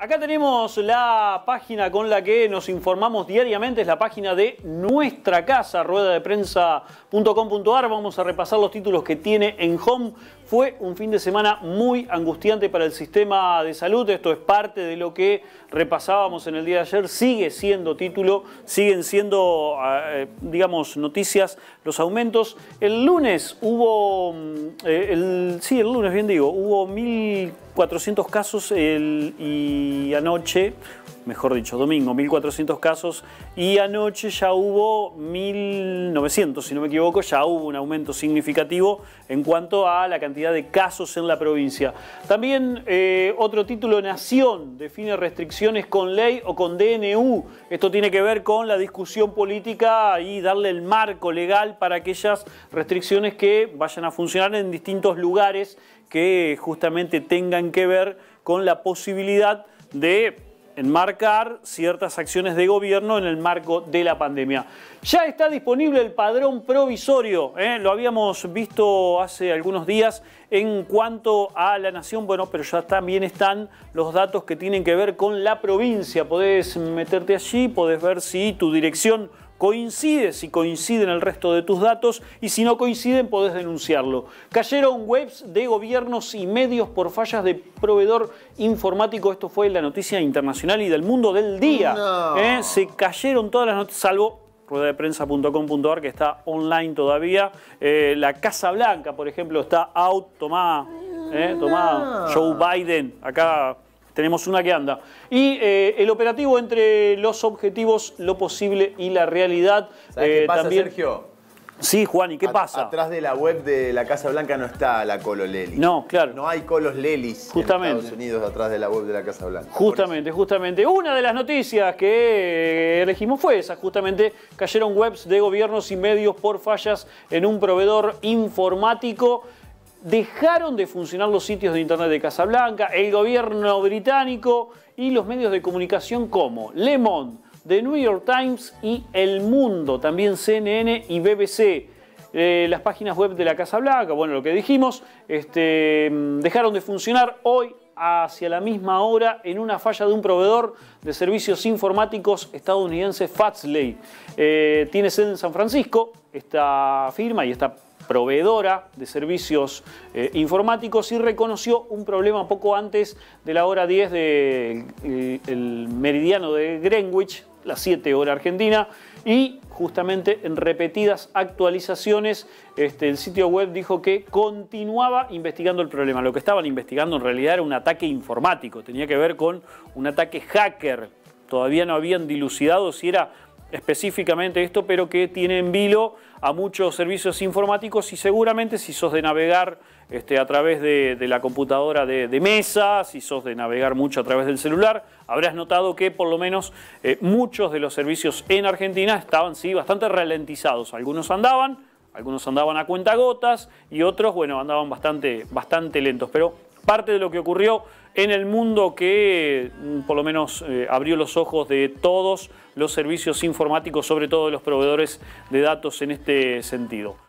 Acá tenemos la página con la que nos informamos diariamente, es la página de nuestra casa, ruedadeprensa.com.ar. Vamos a repasar los títulos que tiene en home. Fue un fin de semana muy angustiante para el sistema de salud. Esto es parte de lo que repasábamos en el día de ayer, sigue siendo título, siguen siendo, ah, eh, digamos, noticias los aumentos. El lunes hubo, mm, eh, el, sí, el lunes bien digo, hubo 1.400 casos el, y anoche mejor dicho, domingo, 1.400 casos y anoche ya hubo 1.900, si no me equivoco, ya hubo un aumento significativo en cuanto a la cantidad de casos en la provincia. También eh, otro título, Nación, define restricciones con ley o con DNU. Esto tiene que ver con la discusión política y darle el marco legal para aquellas restricciones que vayan a funcionar en distintos lugares que justamente tengan que ver con la posibilidad de enmarcar ciertas acciones de gobierno en el marco de la pandemia. Ya está disponible el padrón provisorio, ¿eh? lo habíamos visto hace algunos días en cuanto a la nación, bueno, pero ya también están los datos que tienen que ver con la provincia. Podés meterte allí, podés ver si tu dirección coincide si coinciden el resto de tus datos y si no coinciden podés denunciarlo. Cayeron webs de gobiernos y medios por fallas de proveedor informático. Esto fue la noticia internacional y del mundo del día. ¿eh? Se cayeron todas las noticias, salvo ruedadeprensa.com.ar que está online todavía. Eh, la Casa Blanca, por ejemplo, está out. Tomá, ¿eh? Joe Biden, acá tenemos una que anda. Y eh, el operativo entre los objetivos, lo posible y la realidad. qué eh, pasa, Sergio? Sí, Juan, ¿y qué pasa? Atrás de la web de la Casa Blanca no está la Colo Lely. No, claro. No hay Colos Lelis justamente. en Estados Unidos atrás de la web de la Casa Blanca. Justamente, justamente. Una de las noticias que eh, elegimos fue esa, justamente cayeron webs de gobiernos y medios por fallas en un proveedor informático dejaron de funcionar los sitios de internet de Casablanca, el gobierno británico y los medios de comunicación como Le Monde, The New York Times y El Mundo, también CNN y BBC. Eh, las páginas web de la Casa Blanca, bueno, lo que dijimos, este, mm, dejaron de funcionar hoy hacia la misma hora en una falla de un proveedor de servicios informáticos estadounidense Fatsley. Eh, tiene sede en San Francisco esta firma y esta proveedora de servicios eh, informáticos y reconoció un problema poco antes de la hora 10 del eh, meridiano de Greenwich, las 7 hora argentina, y justamente en repetidas actualizaciones este, el sitio web dijo que continuaba investigando el problema. Lo que estaban investigando en realidad era un ataque informático, tenía que ver con un ataque hacker. Todavía no habían dilucidado si era específicamente esto, pero que tiene en vilo a muchos servicios informáticos y seguramente si sos de navegar este, a través de, la computadora de, mesa, si sos de navegar mucho a través del celular, habrás notado que por lo menos eh, muchos de los servicios en Argentina estaban sí, bastante ralentizados. Algunos andaban, algunos andaban a gotas y otros, bueno, andaban bastante, bastante lentos. Pero parte de lo que ocurrió en el mundo que mm, por lo menos eh, abrió los ojos de todos los servicios informáticos, sobre todo de los proveedores de datos en este sentido.